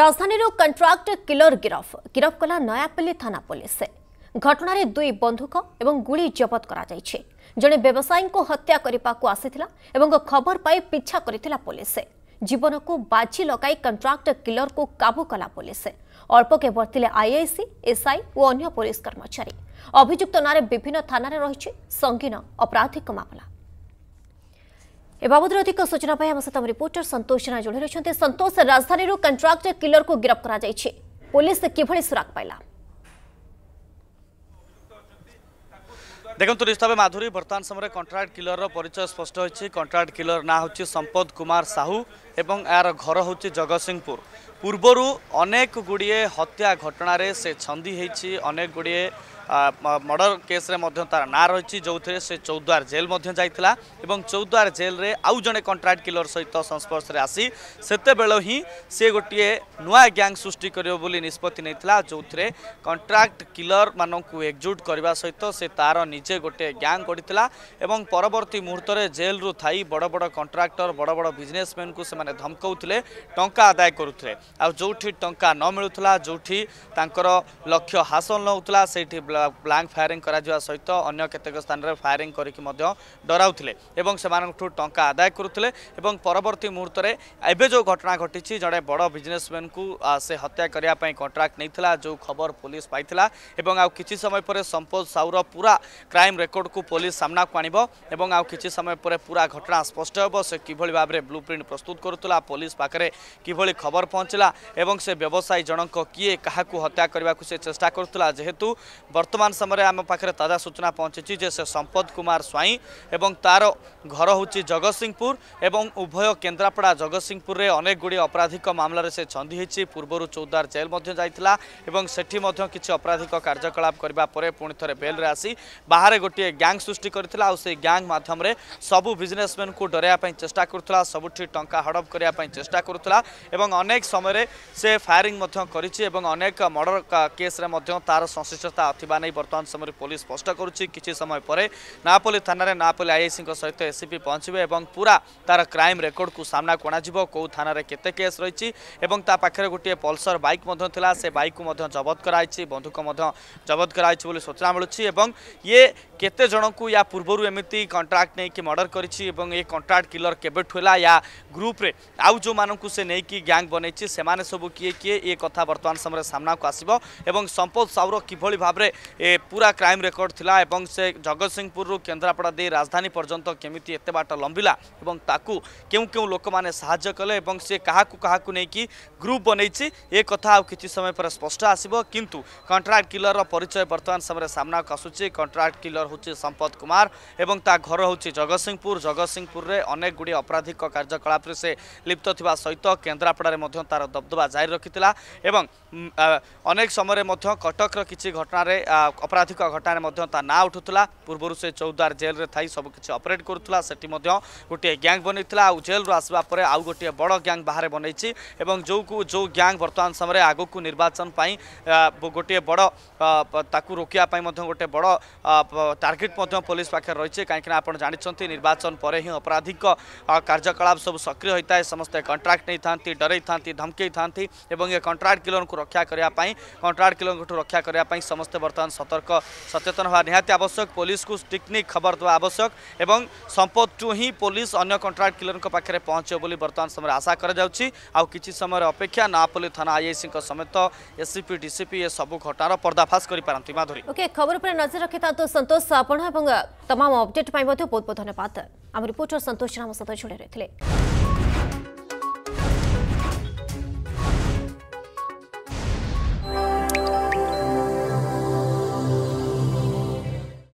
রাজধানীর কন্ট্রাক্ট কিলর গিরফ গিরফ কলা নয়াপল্লী থানা পুলিশ ঘটনার দুই বন্ধুক এবং গুড়ি জবত করা যাইছে জনে ব্যবসায়ী হত্যা করা আসিলা এবং খবর পাই পিছা করেছিলা পুলিশ জীবনকু বাজি লগাই কন্ট্রাক্ট কিলরকু কাবু কলা পুলিশ অল্পকে বর্তিলে আইআইসি এসআই ও অন্য পুলিশ কর্মচারী অভিযুক্ত নাঁরে বিভিন্ন থানায় রয়েছে সঙ্গীন অপরাধিক মামলা এ বাবদরে অধিক সূচনা পাই আমার সহ রিপোর্টর সন্তোষ জেনা যোড়ে রয়েছেন সন্তোষ রাজধানীর কন্ট্রাক্টর কিলরক গিরফ করা যাই পুলিশ কিভাবে সুরাক পাইলা দেখুন নিশ্চিত মাধুরী বর্তমান সময় কন্ট্রাক্ট কিলরর পরিচয় স্পষ্ট হয়েছে কন্ট্রাক্ট কিলর না হচ্ছে সম্পদ কুমার সাহু এবং এর ঘর হচ্ছে জগৎসিংপুর ପୂର୍ବରୁ ଅନେକ ଗୁଡ଼ିଏ ହତ୍ୟା ଘଟଣାରେ ସେ ଛନ୍ଦି ହେଇଛି ଅନେକ ଗୁଡ଼ିଏ ମର୍ଡର କେସ୍ରେ ମଧ୍ୟ ତା'ର ନାଁ ରହିଛି ଯେଉଁଥିରେ ସେ ଚୌଦ୍ୱାର ଜେଲ୍ ମଧ୍ୟ ଯାଇଥିଲା ଏବଂ ଚୌଦ୍ୱାର ଜେଲ୍ରେ ଆଉ ଜଣେ କଣ୍ଟ୍ରାକ୍ଟ କିଲର ସହିତ ସଂସ୍ପର୍ଶରେ ଆସି ସେତେବେଳେ ହିଁ ସେ ଗୋଟିଏ ନୂଆ ଗ୍ୟାଙ୍ଗ ସୃଷ୍ଟି କରିବ ବୋଲି ନିଷ୍ପତ୍ତି ନେଇଥିଲା ଯେଉଁଥିରେ କଣ୍ଟ୍ରାକ୍ଟ କିଲରମାନଙ୍କୁ ଏକଜୁଟ କରିବା ସହିତ ସେ ତା'ର ନିଜେ ଗୋଟିଏ ଗ୍ୟାଙ୍ଗ ଗଢ଼ିଥିଲା ଏବଂ ପରବର୍ତ୍ତୀ ମୁହୂର୍ତ୍ତରେ ଜେଲ୍ରୁ ଥାଇ ବଡ଼ ବଡ଼ କଣ୍ଟ୍ରାକ୍ଟର ବଡ଼ ବଡ଼ ବିଜନେସମ୍ୟାନଙ୍କୁ ସେମାନେ ଧମକାଉଥିଲେ ଟଙ୍କା ଆଦାୟ କରୁଥିଲେ ଆଉ ଯେଉଁଠି ଟଙ୍କା ନ ମିଳୁଥିଲା ଯେଉଁଠି ତାଙ୍କର ଲକ୍ଷ୍ୟ ହାସଲ ନେଉଥିଲା ସେଇଠି ବ୍ଲାଙ୍କ ଫାୟାରିଂ କରାଯିବା ସହିତ ଅନ୍ୟ କେତେକ ସ୍ଥାନରେ ଫାୟାରିଂ କରିକି ମଧ୍ୟ ଡରାଉଥିଲେ ଏବଂ ସେମାନଙ୍କଠୁ ଟଙ୍କା ଆଦାୟ କରୁଥିଲେ ଏବଂ ପରବର୍ତ୍ତୀ ମୁହୂର୍ତ୍ତରେ ଏବେ ଯେଉଁ ଘଟଣା ଘଟିଛି ଜଣେ ବଡ଼ ବିଜନେସମ୍ୟାନକୁ ସେ ହତ୍ୟା କରିବା ପାଇଁ କଣ୍ଟ୍ରାକ୍ଟ ନେଇଥିଲା ଯେଉଁ ଖବର ପୋଲିସ ପାଇଥିଲା ଏବଂ ଆଉ କିଛି ସମୟ ପରେ ସମ୍ପୋଜ ସାହୁର ପୁରା କ୍ରାଇମ୍ ରେକର୍ଡ଼କୁ ପୋଲିସ ସାମ୍ନାକୁ ଆଣିବ ଏବଂ ଆଉ କିଛି ସମୟ ପରେ ପୁରା ଘଟଣା ସ୍ପଷ୍ଟ ହେବ ସେ କିଭଳି ଭାବରେ ବ୍ଲୁ ପ୍ରିଣ୍ଟ ପ୍ରସ୍ତୁତ କରୁଥିଲା ପୋଲିସ ପାଖରେ କିଭଳି ଖବର ପହଞ୍ଚିଲା କରୁଥିଲା ଏବଂ ସେ ବ୍ୟବସାୟୀ ଜଣଙ୍କ କିଏ କାହାକୁ ହତ୍ୟା କରିବାକୁ ସେ ଚେଷ୍ଟା କରୁଥିଲା ଯେହେତୁ ବର୍ତ୍ତମାନ ସମୟରେ ଆମ ପାଖରେ ତାଜା ସୂଚନା ପହଞ୍ଚିଛି ଯେ ସେ ସମ୍ପଦ କୁମାର ସ୍ୱାଇଁ ଏବଂ ତାର ଘର ହେଉଛି ଜଗତସିଂହପୁର ଏବଂ ଉଭୟ କେନ୍ଦ୍ରାପଡ଼ା ଜଗତସିଂହପୁରରେ ଅନେକ ଗୁଡ଼ିଏ ଅପରାଧିକ ମାମଲାରେ ସେ ଛନ୍ଦି ହୋଇଛି ପୂର୍ବରୁ ଚୌଦ୍ୱାର ଜେଲ୍ ମଧ୍ୟ ଯାଇଥିଲା ଏବଂ ସେଠି ମଧ୍ୟ କିଛି ଅପରାଧିକ କାର୍ଯ୍ୟକଳାପ କରିବା ପରେ ପୁଣି ଥରେ ବେଲ୍ରେ ଆସି ବାହାରେ ଗୋଟିଏ ଗ୍ୟାଙ୍ଗ ସୃଷ୍ଟି କରିଥିଲା ଆଉ সেই গ্যাং মাধ্যমে সবু বিজনেসম্যানু ডরাইয়া চেষ্টা করুলা সবুঠি টঙ্কা হড়প করা চেষ্টা করুলা এবং অনেক সময় ସମୟରେ ସେ ଫାୟାରିଂ ମଧ୍ୟ କରିଛି ଏବଂ ଅନେକ ମର୍ଡର କେସ୍ରେ ମଧ୍ୟ ତାର ସଂଶ୍ଳିଷ୍ଟତା ଥିବା ନେଇ ବର୍ତ୍ତମାନ ସମୟରେ ପୋଲିସ ସ୍ପଷ୍ଟ କରୁଛି କିଛି ସମୟ ପରେ ନାପୋଲି ଥାନାରେ ନାପୋଲି ଆଇଆଇସିଙ୍କ ସହିତ ଏସିପି ପହଞ୍ଚିବେ ଏବଂ ପୁରା ତାର କ୍ରାଇମ୍ ରେକର୍ଡକୁ ସାମ୍ନାକୁ ଅଣାଯିବ କେଉଁ ଥାନାରେ କେତେ କେସ୍ ରହିଛି ଏବଂ ତା ପାଖରେ ଗୋଟିଏ ପଲ୍ସର ବାଇକ୍ ମଧ୍ୟ ଥିଲା ସେ ବାଇକ୍କୁ ମଧ୍ୟ ଜବତ କରାଯାଇଛି ବନ୍ଧୁକ ମଧ୍ୟ ଜବତ କରାଯାଇଛି ବୋଲି ସୂଚନା ମିଳୁଛି ଏବଂ ଇଏ केते जनकू या पूर्व एमती कंट्राक्ट नहीं कि मर्डर कर कंट्राक्ट किलर के या ग्रुप्रे आउ जो मानक से नहीं गैंग बन से सब किए किए ये कथा बर्तमान समय सामना को आसब और संपत साउर किभली भाव में पूरा क्राइम रेकर्ड थिला से जगत सिंहपुर केन्द्रापड़ा दे राजधानी पर्यटन केमी एत बाट लंबिला और लोक मैंने साहय कले से क्या क्या नहीं ग्रुप बनई ये कथा किसी समय पर स्पष्ट आसब किंतु कंट्राक्ट किलर परिचय बर्तमान समय सामना को आसूँ कंट्राक्ट किलर হচ্ছে সম্পদ কুমার এবং তা ঘর হচ্ছে জগৎসিংপুর জগৎসিংপুরের অনেক গুড়ি অপরাধিক কার্যকলাপে সে লিপ্ত থাকা সহিত কেন্দ্রাপড়ার মধ্য তার দবদবা জারি রাখিলা এবং অনেক সময় মধ্য কটকর কিছু ঘটনার অপরাধিক ঘটনার মধ্য তা না উঠুলা পূর্বর সে চৌদ্বার জেলরে থাই সবকিছি অপরেট করুলা সেটি মধ্য গোটিয়ে গ্যাং বনাইলা আউ জেলরু আসবা পরে আউ গোটিয়ে বড় গ্যাং বাহারে বনাইছি এবং যে যে গ্যাং বর্তমান সময় আগুক নির্বাচন গোটিয়ে বড় তাকে রোকিয়া গোটে বড় टार्गेट पुलिस पाखे रही है कहीं आप जानते निर्वाचन पर ही अपराधी कार्यकलाप सब सक्रिय होता है समस्ते कंट्राक्ट नहीं था डरे था धमकई था ये कंट्राक्ट किलर को रक्षा करने कंट्राक्ट किलर को रक्षा करने समस्ते बर्तमान सतर्क सचेतन हवा निहाती आवश्यक पुलिस को स्टिकनिक खबर देवा आवश्यक एवं टू ही पुलिस अन्य कंट्राक्ट किलर पाखे पहुंचे बर्तमान समय आशा कर समय अपेक्षा नापल्ली थाना आईआईसी समेत एसीपी डीसीपी ए सब घटनार पर्दाफाश कर माधुरी ओके खबर पर नजर रखी था तो संतोष আপনার এবং তমাম অপডেট পাই बहुत বহুত ধন্যবাদ আমার রিপোর্টর সন্তোষ রাম সহ যোড়ে রয়েছে